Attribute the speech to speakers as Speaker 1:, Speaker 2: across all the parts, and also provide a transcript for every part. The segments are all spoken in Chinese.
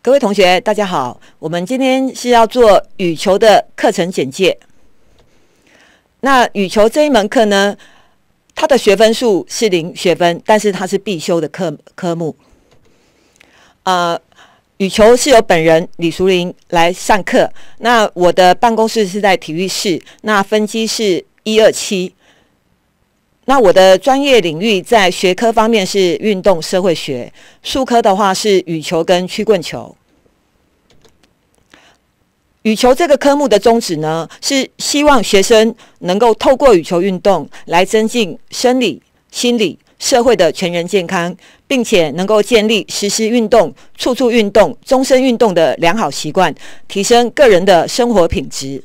Speaker 1: 各位同学，大家好。我们今天是要做羽球的课程简介。那羽球这一门课呢，它的学分数是零学分，但是它是必修的课科目。呃，羽球是由本人李淑玲来上课。那我的办公室是在体育室，那分机是一二七。那我的专业领域在学科方面是运动社会学，术科的话是羽球跟曲棍球。羽球这个科目的宗旨呢，是希望学生能够透过羽球运动来增进生理、心理、社会的全人健康，并且能够建立实施运动、处处运动、终身运动的良好习惯，提升个人的生活品质。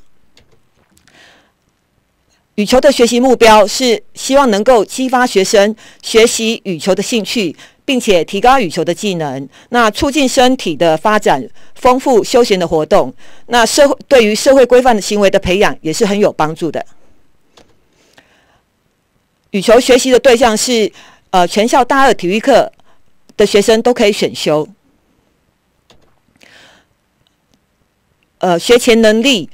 Speaker 1: 羽球的学习目标是希望能够激发学生学习羽球的兴趣，并且提高羽球的技能，那促进身体的发展，丰富休闲的活动，那社会对于社会规范的行为的培养也是很有帮助的。羽球学习的对象是呃全校大二体育课的学生都可以选修，呃学前能力。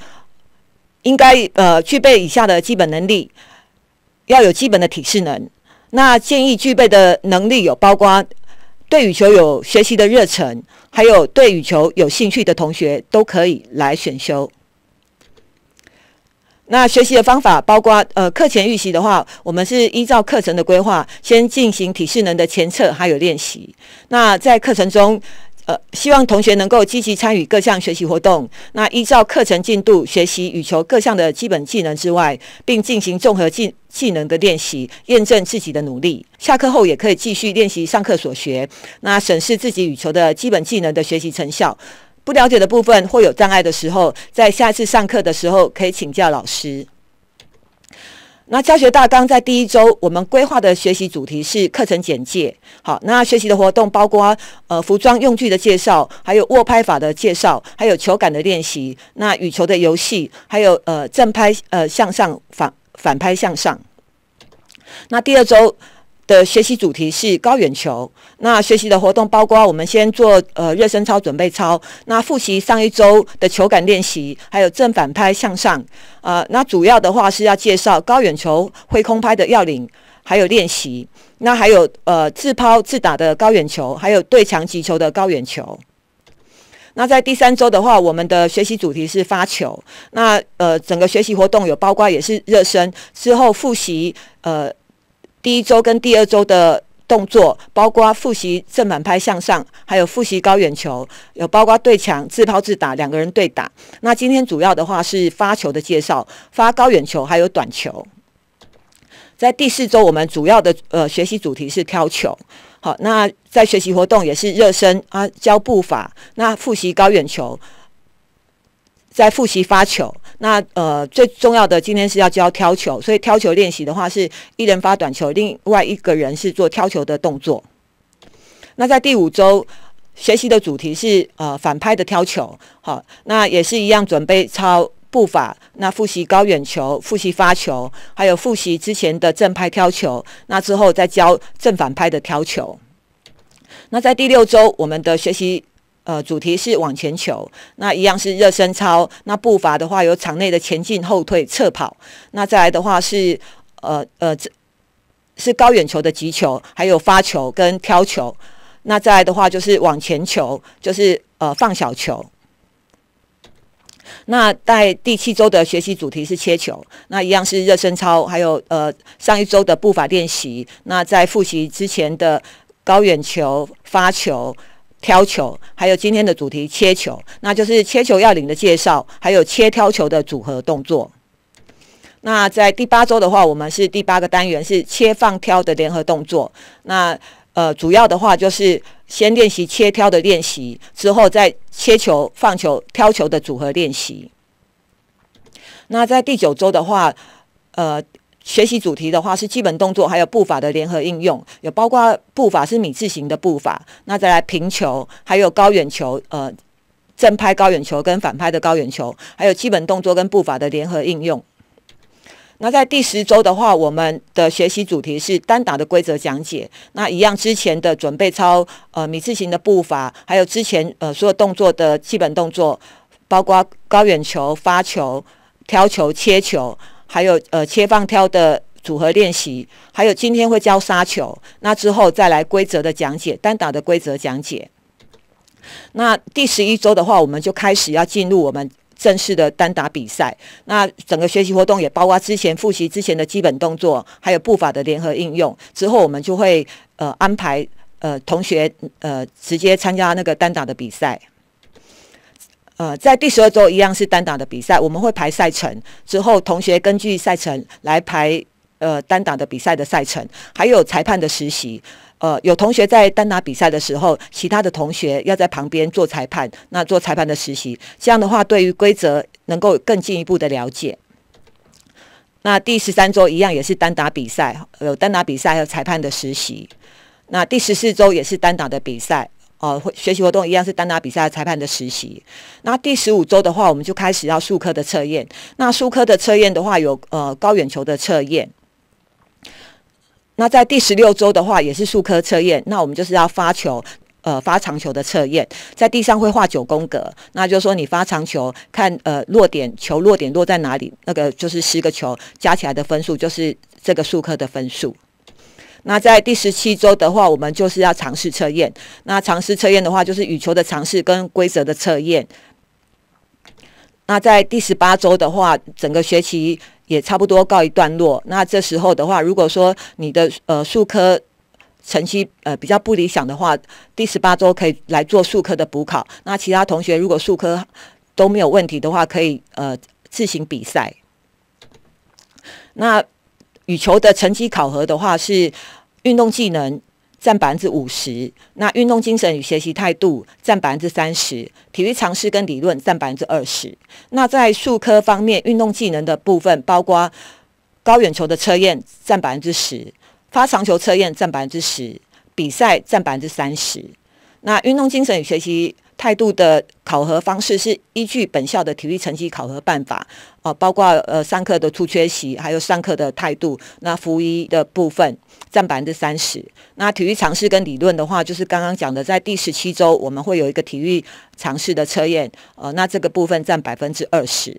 Speaker 1: 应该呃具备以下的基本能力，要有基本的体适能。那建议具备的能力有包括对羽球有学习的热忱，还有对羽球有兴趣的同学都可以来选修。那学习的方法包括呃课前预习的话，我们是依照课程的规划，先进行体适能的前测还有练习。那在课程中，希望同学能够积极参与各项学习活动。那依照课程进度学习羽球各项的基本技能之外，并进行综合技技能的练习，验证自己的努力。下课后也可以继续练习上课所学，那审视自己羽球的基本技能的学习成效。不了解的部分或有障碍的时候，在下次上课的时候可以请教老师。那教学大纲在第一周，我们规划的学习主题是课程简介。好，那学习的活动包括呃服装用具的介绍，还有握拍法的介绍，还有球感的练习，那羽球的游戏，还有呃正拍呃向上反反拍向上。那第二周。的学习主题是高远球，那学习的活动包括我们先做呃热身操、准备操，那复习上一周的球感练习，还有正反拍向上，呃，那主要的话是要介绍高远球挥空拍的要领，还有练习，那还有呃自抛自打的高远球，还有对墙击球的高远球。那在第三周的话，我们的学习主题是发球，那呃整个学习活动有包括也是热身之后复习呃。第一周跟第二周的动作包括复习正反拍向上，还有复习高远球，有包括对墙自抛自打两个人对打。那今天主要的话是发球的介绍，发高远球还有短球。在第四周，我们主要的呃学习主题是挑球。好，那在学习活动也是热身啊，教步法，那复习高远球，在复习发球。那呃，最重要的今天是要教挑球，所以挑球练习的话是，一人发短球，另外一个人是做挑球的动作。那在第五周学习的主题是呃反拍的挑球，好，那也是一样准备抄步法，那复习高远球，复习发球，还有复习之前的正拍挑球，那之后再教正反拍的挑球。那在第六周，我们的学习。呃，主题是往前球，那一样是热身操。那步伐的话，有场内的前进、后退、侧跑。那再来的话是，呃呃，这是高远球的击球，还有发球跟挑球。那再来的话就是往前球，就是呃放小球。那在第七周的学习主题是切球，那一样是热身操，还有呃上一周的步伐练习。那在复习之前的高远球发球。挑球，还有今天的主题切球，那就是切球要领的介绍，还有切挑球的组合动作。那在第八周的话，我们是第八个单元是切放挑的联合动作。那呃，主要的话就是先练习切挑的练习，之后再切球、放球、挑球的组合练习。那在第九周的话，呃。学习主题的话是基本动作，还有步法的联合应用，有包括步伐是米字形的步伐，那再来平球，还有高远球，呃，正拍高远球跟反拍的高远球，还有基本动作跟步伐的联合应用。那在第十周的话，我们的学习主题是单打的规则讲解。那一样之前的准备操，呃，米字形的步伐，还有之前呃所有动作的基本动作，包括高远球、发球、挑球、切球。还有呃切放挑的组合练习，还有今天会教杀球，那之后再来规则的讲解，单打的规则讲解。那第十一周的话，我们就开始要进入我们正式的单打比赛。那整个学习活动也包括之前复习之前的基本动作，还有步法的联合应用。之后我们就会呃安排呃同学呃直接参加那个单打的比赛。呃，在第十二周一样是单打的比赛，我们会排赛程，之后同学根据赛程来排呃单打的比赛的赛程，还有裁判的实习。呃，有同学在单打比赛的时候，其他的同学要在旁边做裁判，那做裁判的实习，这样的话对于规则能够更进一步的了解。那第十三周一样也是单打比赛，有单打比赛还有裁判的实习。那第十四周也是单打的比赛。呃，学习活动一样是单打比赛裁判的实习。那第十五周的话，我们就开始要数科的测验。那数科的测验的话，有呃高远球的测验。那在第十六周的话，也是数科测验。那我们就是要发球，呃发长球的测验，在地上会画九宫格。那就说你发长球，看呃落点球落点落在哪里，那个就是十个球加起来的分数，就是这个数科的分数。那在第十七周的话，我们就是要尝试测验。那尝试测验的话，就是羽球的尝试跟规则的测验。那在第十八周的话，整个学期也差不多告一段落。那这时候的话，如果说你的呃数科成绩呃比较不理想的话，第十八周可以来做数科的补考。那其他同学如果数科都没有问题的话，可以呃自行比赛。那。羽球的成绩考核的话是，运动技能占百分之五十，那运动精神与学习态度占百分之三十，体育常识跟理论占百分之二十。那在数科方面，运动技能的部分包括高远球的测验占百分之十，发长球测验占百分之十，比赛占百分之三十。那运动精神与学习。态度的考核方式是依据本校的体育成绩考核办法，哦，包括呃上课的出缺席，还有上课的态度。那务一的部分占百分之三十。那体育尝试跟理论的话，就是刚刚讲的，在第十七周我们会有一个体育尝试的测验，呃，那这个部分占百分之二十。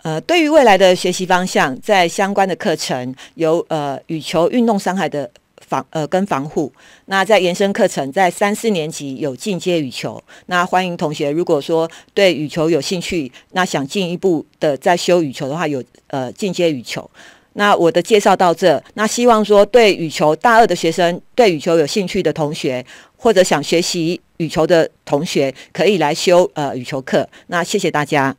Speaker 1: 呃，对于未来的学习方向，在相关的课程有呃羽球运动伤害的。防呃跟防护，那在延伸课程，在三四年级有进阶羽球，那欢迎同学如果说对羽球有兴趣，那想进一步的再修羽球的话，有呃进阶羽球。那我的介绍到这，那希望说对羽球大二的学生，对羽球有兴趣的同学，或者想学习羽球的同学，可以来修呃羽球课。那谢谢大家。